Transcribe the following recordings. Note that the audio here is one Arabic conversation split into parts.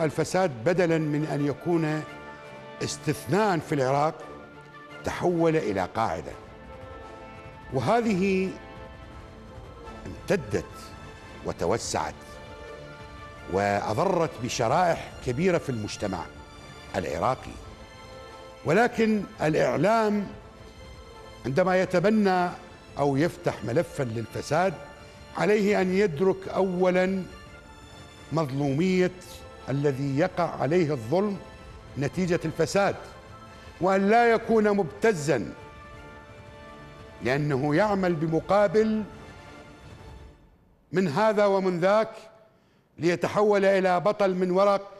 الفساد بدلا من ان يكون استثناء في العراق تحول الى قاعده وهذه امتدت وتوسعت واضرت بشرائح كبيره في المجتمع العراقي ولكن الاعلام عندما يتبنى او يفتح ملفا للفساد عليه ان يدرك اولا مظلوميه الذي يقع عليه الظلم نتيجة الفساد وأن لا يكون مبتزا لأنه يعمل بمقابل من هذا ومن ذاك ليتحول إلى بطل من ورق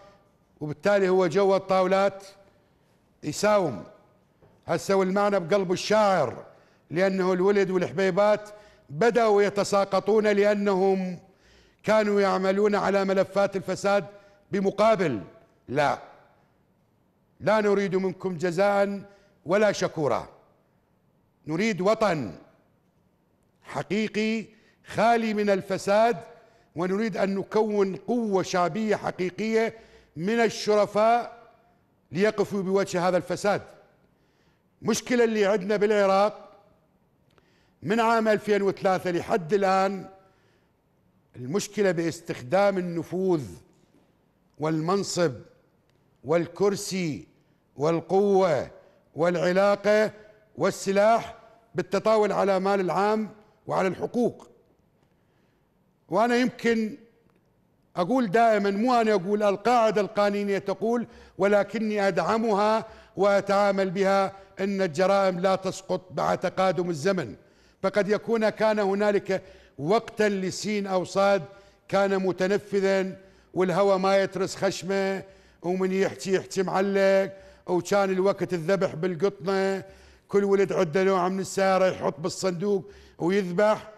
وبالتالي هو جوا الطاولات يساوم هسه والمعنى بقلب الشاعر لأنه الولد والحبيبات بدأوا يتساقطون لأنهم كانوا يعملون على ملفات الفساد بمقابل لا لا نريد منكم جزاء ولا شكورا نريد وطن حقيقي خالي من الفساد ونريد ان نكون قوه شعبيه حقيقيه من الشرفاء ليقفوا بوجه هذا الفساد مشكلة اللي عندنا بالعراق من عام 2003 لحد الآن المشكلة باستخدام النفوذ والمنصب والكرسي والقوه والعلاقه والسلاح بالتطاول على مال العام وعلى الحقوق وانا يمكن اقول دائما مو انا اقول القاعده القانونيه تقول ولكني ادعمها واتعامل بها ان الجرائم لا تسقط مع تقادم الزمن فقد يكون كان هنالك وقتا لسين او صاد كان متنفذا والهوى ما يترس خشمه ومن يحكي يحكي معلق وكان الوقت الذبح بالقطنه كل ولد عنده نوع من السياره يحط بالصندوق ويذبح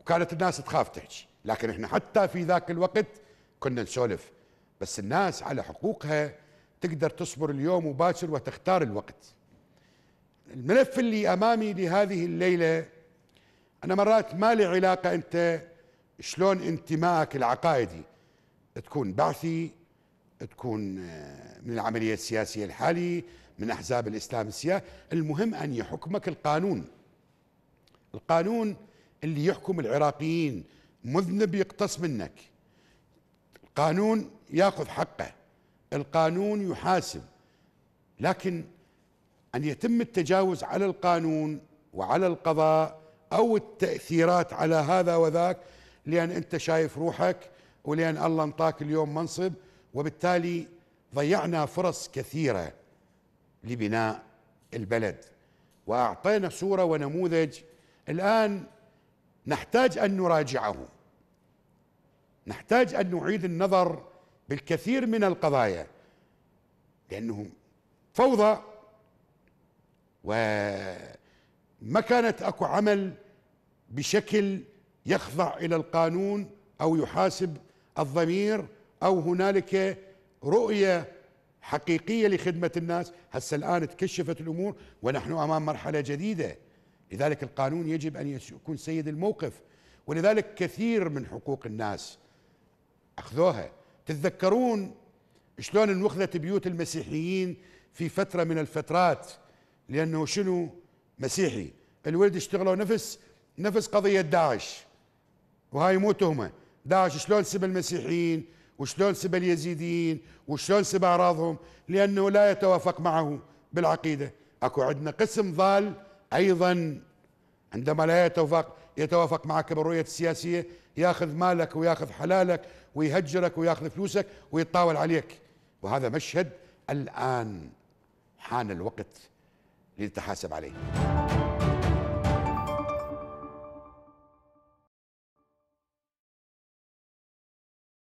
وكانت الناس تخاف تحكي لكن احنا حتى في ذاك الوقت كنا نسولف بس الناس على حقوقها تقدر تصبر اليوم وباكر وتختار الوقت الملف اللي امامي لهذه الليله انا مرات ما لي علاقه انت شلون انتمائك العقائدي تكون بعثي تكون آه، من العملية السياسية الحالي من أحزاب الإسلام السياسي المهم أن يحكمك القانون القانون اللي يحكم العراقيين مذنب يقتص منك القانون ياخذ حقه القانون يحاسب لكن أن يتم التجاوز على القانون وعلى القضاء أو التأثيرات على هذا وذاك لأن أنت شايف روحك ولأن الله انطاك اليوم منصب وبالتالي ضيعنا فرص كثيرة لبناء البلد وأعطينا صورة ونموذج الآن نحتاج أن نراجعه نحتاج أن نعيد النظر بالكثير من القضايا لانه فوضى وما كانت أكو عمل بشكل يخضع إلى القانون أو يحاسب الضمير او هنالك رؤيه حقيقيه لخدمه الناس هسه الان تكشفت الامور ونحن امام مرحله جديده لذلك القانون يجب ان يكون سيد الموقف ولذلك كثير من حقوق الناس اخذوها تتذكرون شلون انوخذت بيوت المسيحيين في فتره من الفترات لانه شنو مسيحي الولد اشتغلوا نفس نفس قضيه داعش وهاي مو تهمه داعش شلون سب المسيحيين وشلون سب اليزيديين وشلون سب اعراضهم لانه لا يتوافق معه بالعقيده اكو عندنا قسم ضال ايضا عندما لا يتوافق يتوافق معك بالرؤيه السياسيه ياخذ مالك وياخذ حلالك ويهجرك وياخذ فلوسك ويتطاول عليك وهذا مشهد الان حان الوقت لنتحاسب عليه